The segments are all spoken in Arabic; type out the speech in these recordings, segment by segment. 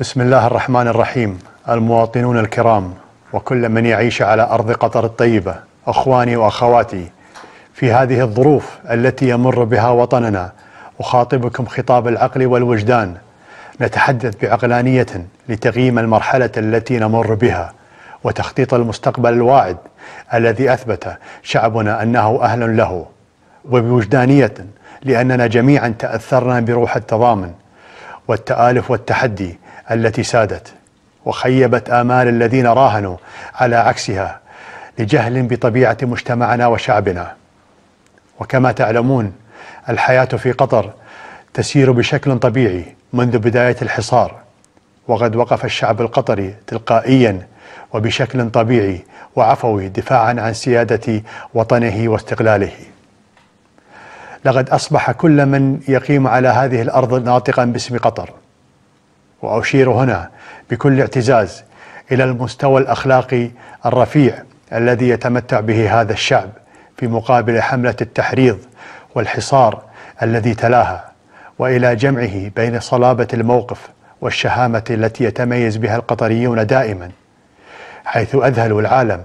بسم الله الرحمن الرحيم المواطنون الكرام وكل من يعيش على أرض قطر الطيبة أخواني وأخواتي في هذه الظروف التي يمر بها وطننا أخاطبكم خطاب العقل والوجدان نتحدث بعقلانية لتغييم المرحلة التي نمر بها وتخطيط المستقبل الواعد الذي أثبت شعبنا أنه أهل له وبوجدانية لأننا جميعا تأثرنا بروح التضامن والتآلف والتحدي التي سادت وخيبت آمال الذين راهنوا على عكسها لجهل بطبيعة مجتمعنا وشعبنا وكما تعلمون الحياة في قطر تسير بشكل طبيعي منذ بداية الحصار وقد وقف الشعب القطري تلقائيا وبشكل طبيعي وعفوي دفاعا عن سيادة وطنه واستقلاله لقد أصبح كل من يقيم على هذه الأرض ناطقا باسم قطر وأشير هنا بكل اعتزاز إلى المستوى الأخلاقي الرفيع الذي يتمتع به هذا الشعب في مقابل حملة التحريض والحصار الذي تلاها والى جمعه بين صلابه الموقف والشهامه التي يتميز بها القطريون دائما حيث اذهلوا العالم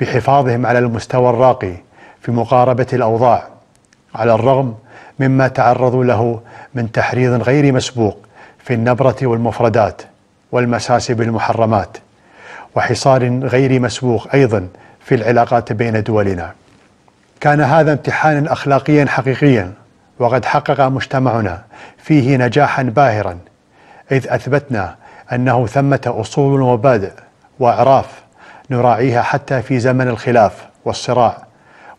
بحفاظهم على المستوى الراقي في مقاربه الاوضاع على الرغم مما تعرضوا له من تحريض غير مسبوق في النبرة والمفردات والمساس بالمحرمات وحصار غير مسبوق أيضا في العلاقات بين دولنا كان هذا امتحانا أخلاقيا حقيقيا وقد حقق مجتمعنا فيه نجاحا باهرا إذ أثبتنا أنه ثمة أصول ومبادئ وأعراف نراعيها حتى في زمن الخلاف والصراع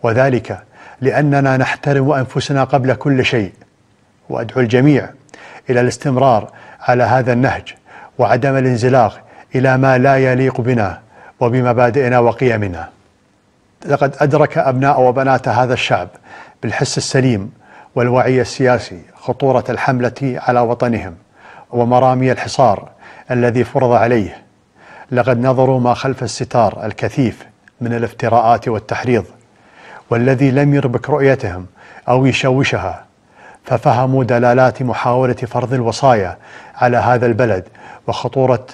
وذلك لأننا نحترم أنفسنا قبل كل شيء وأدعو الجميع إلى الاستمرار على هذا النهج وعدم الانزلاق إلى ما لا يليق بنا وبمبادئنا وقيمنا لقد أدرك أبناء وبنات هذا الشعب بالحس السليم والوعي السياسي خطورة الحملة على وطنهم ومرامي الحصار الذي فرض عليه لقد نظروا ما خلف الستار الكثيف من الافتراءات والتحريض والذي لم يربك رؤيتهم أو يشوشها ففهموا دلالات محاولة فرض الوصايا على هذا البلد وخطورة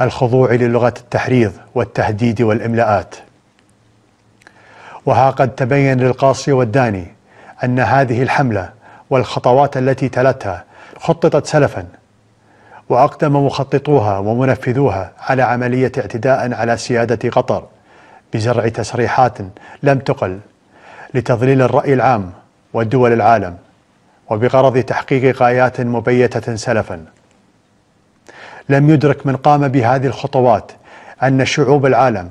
الخضوع للغة التحريض والتهديد والإملاءات وها قد تبين للقاصي والداني أن هذه الحملة والخطوات التي تلتها خططت سلفا وأقدم مخططوها ومنفذوها على عملية اعتداء على سيادة قطر بزرع تسريحات لم تقل لتضليل الرأي العام ودول العالم وبغرض تحقيق غايات مبيتة سلفا لم يدرك من قام بهذه الخطوات أن شعوب العالم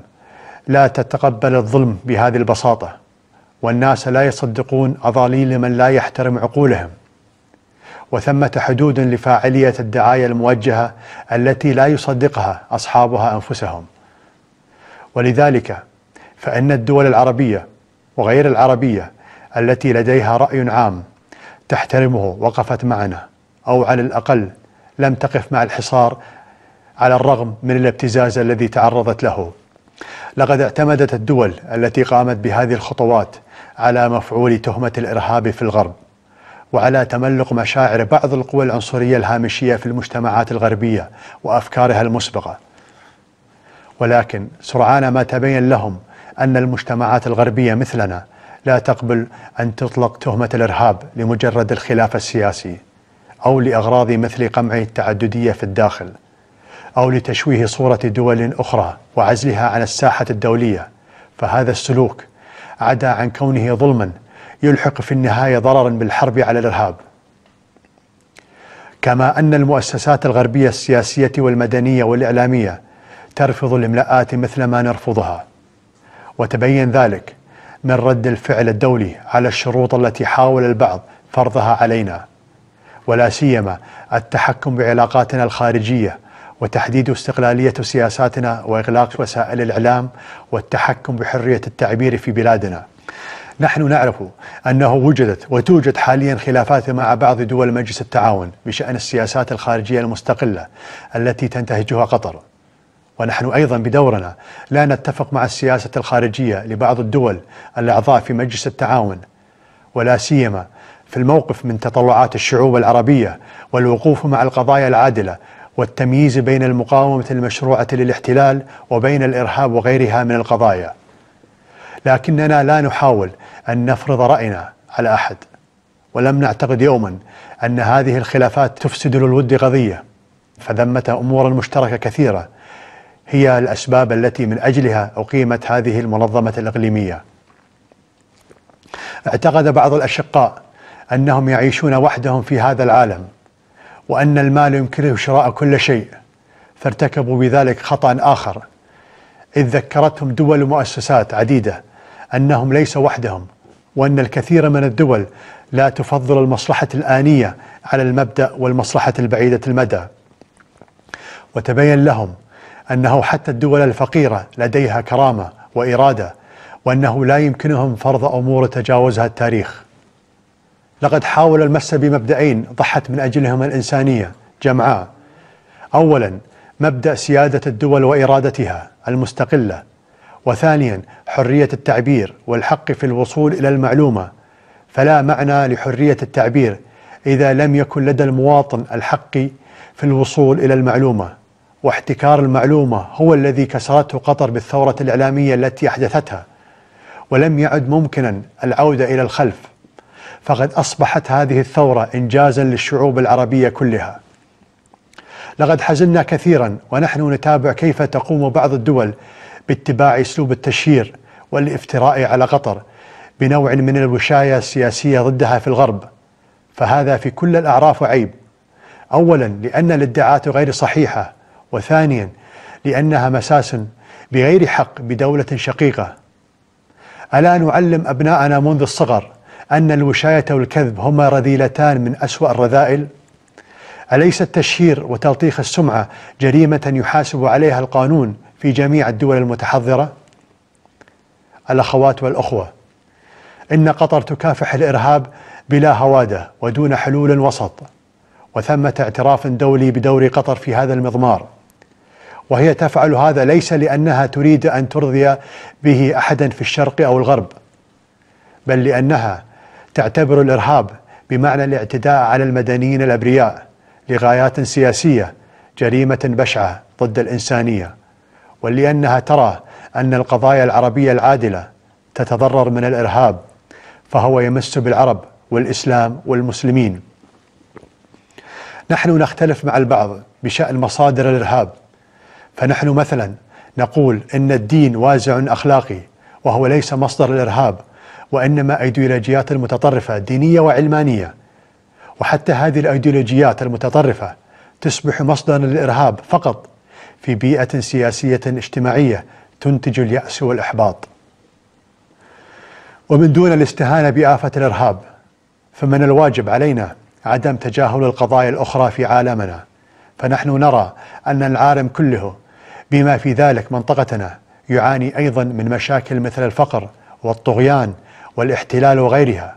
لا تتقبل الظلم بهذه البساطة والناس لا يصدقون أضاليل من لا يحترم عقولهم وثمة حدود لفاعلية الدعاية الموجهة التي لا يصدقها أصحابها أنفسهم ولذلك فإن الدول العربية وغير العربية التي لديها رأي عام تحترمه وقفت معنا أو على الأقل لم تقف مع الحصار على الرغم من الابتزاز الذي تعرضت له لقد اعتمدت الدول التي قامت بهذه الخطوات على مفعول تهمة الإرهاب في الغرب وعلى تملق مشاعر بعض القوى العنصرية الهامشية في المجتمعات الغربية وأفكارها المسبقة ولكن سرعان ما تبين لهم أن المجتمعات الغربية مثلنا لا تقبل أن تطلق تهمة الإرهاب لمجرد الخلاف السياسي أو لأغراض مثل قمع التعددية في الداخل أو لتشويه صورة دول أخرى وعزلها عن الساحة الدولية فهذا السلوك عدا عن كونه ظلما يلحق في النهاية ضررا بالحرب على الإرهاب كما أن المؤسسات الغربية السياسية والمدنية والإعلامية ترفض الإملاءات مثل ما نرفضها وتبين ذلك من رد الفعل الدولي على الشروط التي حاول البعض فرضها علينا ولا سيما التحكم بعلاقاتنا الخارجيه وتحديد استقلاليه سياساتنا واغلاق وسائل الاعلام والتحكم بحريه التعبير في بلادنا. نحن نعرف انه وجدت وتوجد حاليا خلافات مع بعض دول مجلس التعاون بشان السياسات الخارجيه المستقله التي تنتهجها قطر. ونحن أيضا بدورنا لا نتفق مع السياسة الخارجية لبعض الدول الأعضاء في مجلس التعاون ولا سيما في الموقف من تطلعات الشعوب العربية والوقوف مع القضايا العادلة والتمييز بين المقاومة المشروعة للاحتلال وبين الإرهاب وغيرها من القضايا لكننا لا نحاول أن نفرض رأينا على أحد ولم نعتقد يوما أن هذه الخلافات تفسد للود قضية فذمت أمور مشتركة كثيرة هي الأسباب التي من أجلها أقيمت هذه المنظمة الإقليمية اعتقد بعض الأشقاء أنهم يعيشون وحدهم في هذا العالم وأن المال يمكنه شراء كل شيء فارتكبوا بذلك خطأ آخر إذ ذكرتهم دول ومؤسسات عديدة أنهم ليسوا وحدهم وأن الكثير من الدول لا تفضل المصلحة الآنية على المبدأ والمصلحة البعيدة المدى وتبين لهم أنه حتى الدول الفقيرة لديها كرامة وإرادة وأنه لا يمكنهم فرض أمور تجاوزها التاريخ لقد حاول المس بمبدأين ضحت من أجلهما الإنسانية جمعاء أولا مبدأ سيادة الدول وإرادتها المستقلة وثانيا حرية التعبير والحق في الوصول إلى المعلومة فلا معنى لحرية التعبير إذا لم يكن لدى المواطن الحق في الوصول إلى المعلومة واحتكار المعلومة هو الذي كسرته قطر بالثورة الإعلامية التي أحدثتها ولم يعد ممكنا العودة إلى الخلف فقد أصبحت هذه الثورة إنجازا للشعوب العربية كلها لقد حزنا كثيرا ونحن نتابع كيف تقوم بعض الدول باتباع أسلوب التشهير والافتراء على قطر بنوع من الوشاية السياسية ضدها في الغرب فهذا في كل الأعراف عيب أولا لأن الادعاءات غير صحيحة وثانيا لأنها مساس بغير حق بدولة شقيقة ألا نعلم أبناءنا منذ الصغر أن الوشاية والكذب هما رذيلتان من أسوأ الرذائل؟ أليس التشهير وتلطيخ السمعة جريمة يحاسب عليها القانون في جميع الدول المتحضرة؟ الأخوات والأخوة إن قطر تكافح الإرهاب بلا هوادة ودون حلول وسط وثمة اعتراف دولي بدور قطر في هذا المضمار وهي تفعل هذا ليس لانها تريد ان ترضي به احدا في الشرق او الغرب بل لانها تعتبر الارهاب بمعنى الاعتداء على المدنيين الابرياء لغايات سياسيه جريمه بشعه ضد الانسانيه ولانها ترى ان القضايا العربيه العادله تتضرر من الارهاب فهو يمس بالعرب والاسلام والمسلمين نحن نختلف مع البعض بشان مصادر الارهاب فنحن مثلا نقول ان الدين وازع اخلاقي وهو ليس مصدر الارهاب وانما ايديولوجيات متطرفه دينيه وعلمانيه وحتى هذه الايديولوجيات المتطرفه تصبح مصدرا للارهاب فقط في بيئه سياسيه اجتماعيه تنتج الياس والاحباط ومن دون الاستهانه بافه الارهاب فمن الواجب علينا عدم تجاهل القضايا الاخرى في عالمنا فنحن نرى أن العالم كله بما في ذلك منطقتنا يعاني أيضا من مشاكل مثل الفقر والطغيان والاحتلال وغيرها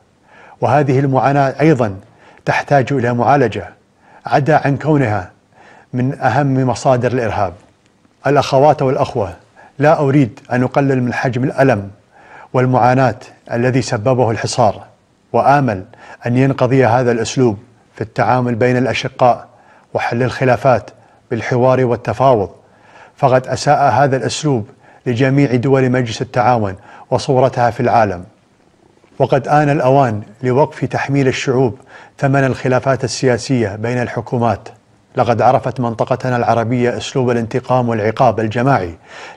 وهذه المعاناة أيضا تحتاج إلى معالجة عدا عن كونها من أهم مصادر الإرهاب الأخوات والأخوة لا أريد أن أقلل من حجم الألم والمعاناة الذي سببه الحصار وآمل أن ينقضي هذا الأسلوب في التعامل بين الأشقاء وحل الخلافات بالحوار والتفاوض فقد اساء هذا الاسلوب لجميع دول مجلس التعاون وصورتها في العالم وقد آن الأوان لوقف تحميل الشعوب ثمن الخلافات السياسية بين الحكومات لقد عرفت منطقتنا العربية أسلوب الانتقام والعقاب الجماعي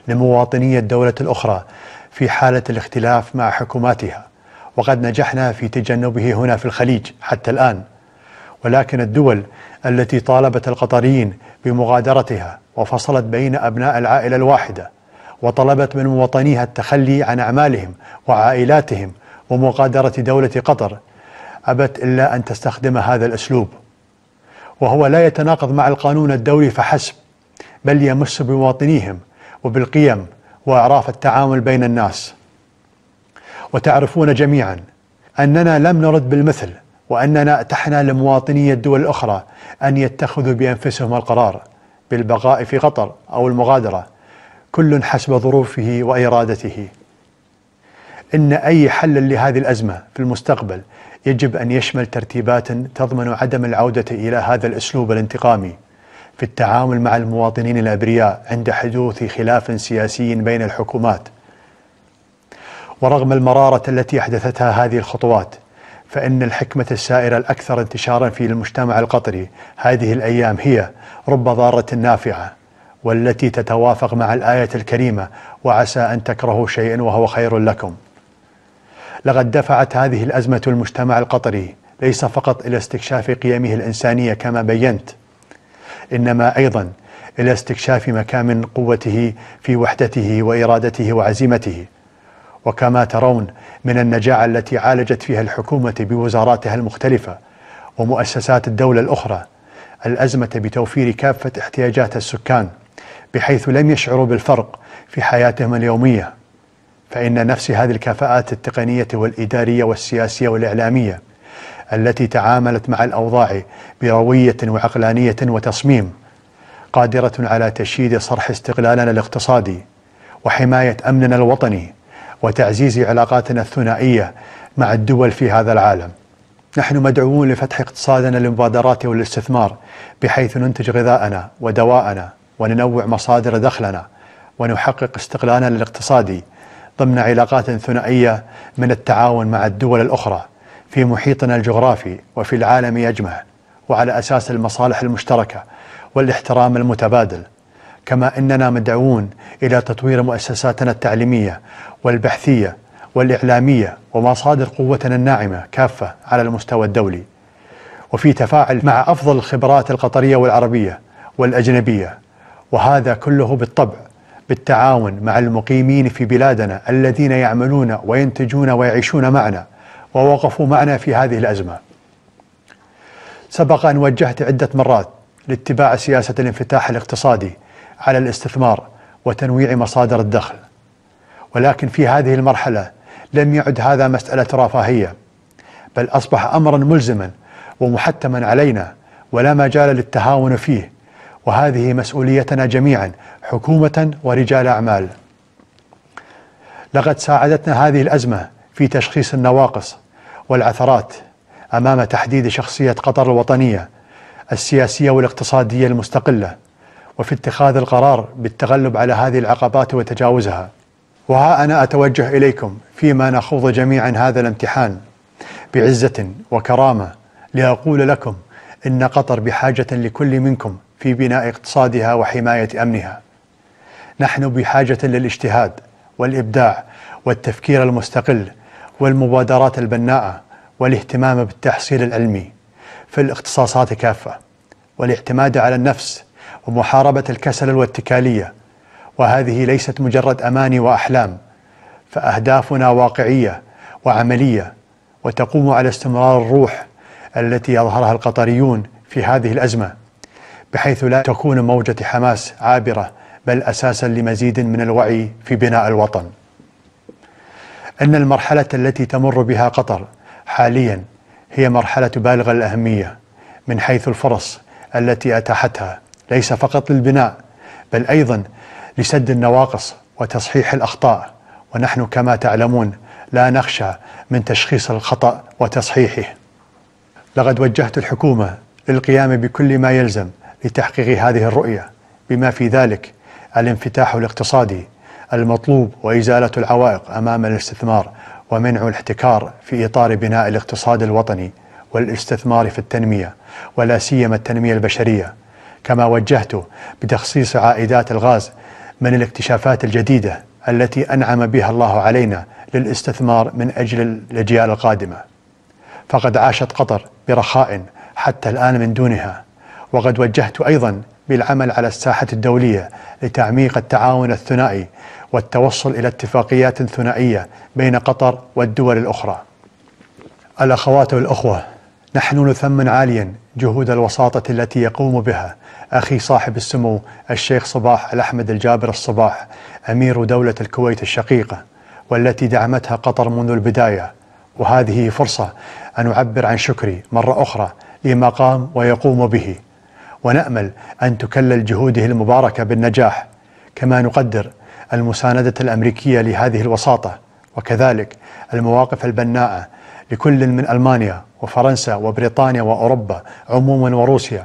لمواطني الدولة الأخرى في حالة الاختلاف مع حكوماتها وقد نجحنا في تجنبه هنا في الخليج حتى الآن ولكن الدول التي طالبت القطريين بمغادرتها وفصلت بين أبناء العائلة الواحدة وطلبت من مواطنيها التخلي عن أعمالهم وعائلاتهم ومغادرة دولة قطر أبت إلا أن تستخدم هذا الأسلوب وهو لا يتناقض مع القانون الدولي فحسب بل يمس بمواطنيهم وبالقيم وإعراف التعامل بين الناس وتعرفون جميعا أننا لم نرد بالمثل وأننا أتحنا لمواطني الدول الأخرى أن يتخذوا بأنفسهم القرار بالبقاء في قطر أو المغادرة كل حسب ظروفه وإرادته إن أي حل لهذه الأزمة في المستقبل يجب أن يشمل ترتيبات تضمن عدم العودة إلى هذا الأسلوب الانتقامي في التعامل مع المواطنين الأبرياء عند حدوث خلاف سياسي بين الحكومات ورغم المرارة التي أحدثتها هذه الخطوات فإن الحكمة السائرة الأكثر انتشارا في المجتمع القطري هذه الأيام هي رب ضارة نافعة والتي تتوافق مع الآية الكريمة وعسى أن تكرهوا شيئا وهو خير لكم لقد دفعت هذه الأزمة المجتمع القطري ليس فقط إلى استكشاف قيمه الإنسانية كما بينت إنما أيضا إلى استكشاف مكامن قوته في وحدته وإرادته وعزيمته وكما ترون من النجاعة التي عالجت فيها الحكومة بوزاراتها المختلفة ومؤسسات الدولة الأخرى الأزمة بتوفير كافة احتياجات السكان بحيث لم يشعروا بالفرق في حياتهم اليومية فإن نفس هذه الكفاءات التقنية والإدارية والسياسية والإعلامية التي تعاملت مع الأوضاع بروية وعقلانية وتصميم قادرة على تشييد صرح استقلالنا الاقتصادي وحماية أمننا الوطني وتعزيز علاقاتنا الثنائيه مع الدول في هذا العالم. نحن مدعوون لفتح اقتصادنا للمبادرات والاستثمار بحيث ننتج غذاءنا ودواءنا وننوع مصادر دخلنا ونحقق استقلالنا الاقتصادي ضمن علاقات ثنائيه من التعاون مع الدول الاخرى في محيطنا الجغرافي وفي العالم يجمع وعلى اساس المصالح المشتركه والاحترام المتبادل كما اننا مدعوون الى تطوير مؤسساتنا التعليميه والبحثيه والاعلاميه ومصادر قوتنا الناعمه كافه على المستوى الدولي. وفي تفاعل مع افضل الخبرات القطريه والعربيه والاجنبيه وهذا كله بالطبع بالتعاون مع المقيمين في بلادنا الذين يعملون وينتجون ويعيشون معنا ووقفوا معنا في هذه الازمه. سبق ان وجهت عده مرات لاتباع سياسه الانفتاح الاقتصادي على الاستثمار وتنويع مصادر الدخل ولكن في هذه المرحله لم يعد هذا مساله رفاهيه بل اصبح امرا ملزما ومحتما علينا ولا مجال للتهاون فيه وهذه مسؤوليتنا جميعا حكومه ورجال اعمال لقد ساعدتنا هذه الازمه في تشخيص النواقص والعثرات امام تحديد شخصيه قطر الوطنيه السياسيه والاقتصاديه المستقله وفي اتخاذ القرار بالتغلب على هذه العقبات وتجاوزها وها أنا أتوجه إليكم فيما نخوض جميعا هذا الامتحان بعزة وكرامة لأقول لكم إن قطر بحاجة لكل منكم في بناء اقتصادها وحماية أمنها نحن بحاجة للاجتهاد والإبداع والتفكير المستقل والمبادرات البناءة والاهتمام بالتحصيل العلمي في الاختصاصات كافة والاعتماد على النفس ومحاربة الكسل والاتكالية وهذه ليست مجرد أماني وأحلام فأهدافنا واقعية وعملية وتقوم على استمرار الروح التي يظهرها القطريون في هذه الأزمة بحيث لا تكون موجة حماس عابرة بل أساسا لمزيد من الوعي في بناء الوطن إن المرحلة التي تمر بها قطر حاليا هي مرحلة بالغة الأهمية من حيث الفرص التي أتاحتها ليس فقط للبناء بل أيضا لسد النواقص وتصحيح الأخطاء ونحن كما تعلمون لا نخشى من تشخيص الخطأ وتصحيحه لقد وجهت الحكومة للقيام بكل ما يلزم لتحقيق هذه الرؤية بما في ذلك الانفتاح الاقتصادي المطلوب وإزالة العوائق أمام الاستثمار ومنع الاحتكار في إطار بناء الاقتصاد الوطني والاستثمار في التنمية ولا سيما التنمية البشرية كما وجهت بتخصيص عائدات الغاز من الاكتشافات الجديدة التي أنعم بها الله علينا للاستثمار من أجل الأجيال القادمة فقد عاشت قطر برخاء حتى الآن من دونها وقد وجهت أيضا بالعمل على الساحة الدولية لتعميق التعاون الثنائي والتوصل إلى اتفاقيات ثنائية بين قطر والدول الأخرى الأخوات والأخوة نحن نثمن عاليا جهود الوساطة التي يقوم بها أخي صاحب السمو الشيخ صباح الأحمد الجابر الصباح أمير دولة الكويت الشقيقة والتي دعمتها قطر منذ البداية وهذه فرصة أن أعبر عن شكري مرة أخرى لما قام ويقوم به ونأمل أن تكلل جهوده المباركة بالنجاح كما نقدر المساندة الأمريكية لهذه الوساطة وكذلك المواقف البناءة لكل من ألمانيا وفرنسا وبريطانيا وأوروبا عموما وروسيا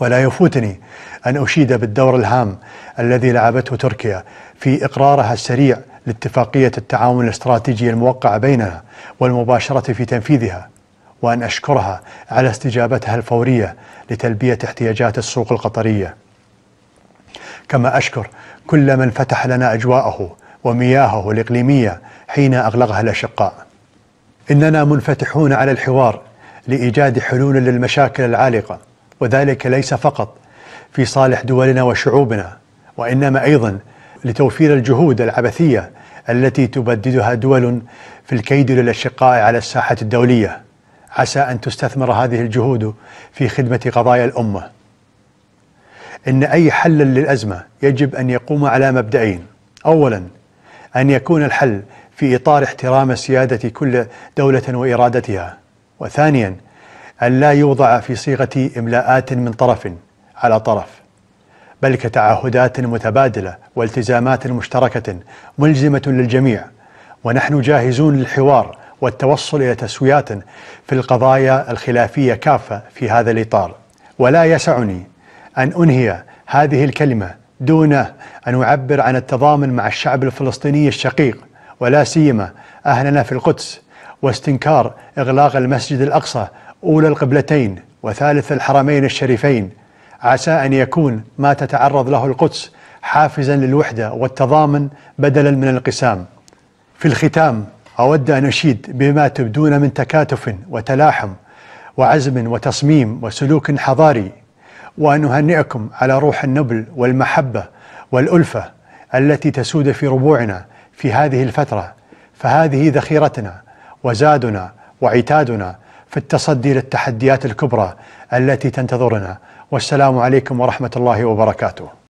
ولا يفوتني أن أشيد بالدور الهام الذي لعبته تركيا في إقرارها السريع لاتفاقية التعاون الاستراتيجي الموقعة بيننا والمباشرة في تنفيذها وأن أشكرها على استجابتها الفورية لتلبية احتياجات السوق القطرية كما أشكر كل من فتح لنا أجواءه ومياهه الإقليمية حين أغلقها الأشقاء اننا منفتحون على الحوار لايجاد حلول للمشاكل العالقه وذلك ليس فقط في صالح دولنا وشعوبنا وانما ايضا لتوفير الجهود العبثيه التي تبددها دول في الكيد للاشقاء على الساحه الدوليه عسى ان تستثمر هذه الجهود في خدمه قضايا الامه ان اي حل للازمه يجب ان يقوم على مبدئين اولا ان يكون الحل في إطار احترام سيادة كل دولة وإرادتها وثانيا أن لا يوضع في صيغة إملاءات من طرف على طرف بل كتعهدات متبادلة والتزامات مشتركة ملزمة للجميع ونحن جاهزون للحوار والتوصل إلى تسويات في القضايا الخلافية كافة في هذا الإطار ولا يسعني أن أنهي هذه الكلمة دون أن أعبر عن التضامن مع الشعب الفلسطيني الشقيق ولا سيما أهلنا في القدس واستنكار إغلاق المسجد الأقصى أولى القبلتين وثالث الحرمين الشريفين عسى أن يكون ما تتعرض له القدس حافزا للوحدة والتضامن بدلا من الانقسام في الختام أود أن أشيد بما تبدون من تكاتف وتلاحم وعزم وتصميم وسلوك حضاري وأن أهنئكم على روح النبل والمحبة والألفة التي تسود في ربوعنا في هذه الفترة فهذه ذخيرتنا وزادنا وعتادنا في التصدي للتحديات الكبرى التي تنتظرنا والسلام عليكم ورحمة الله وبركاته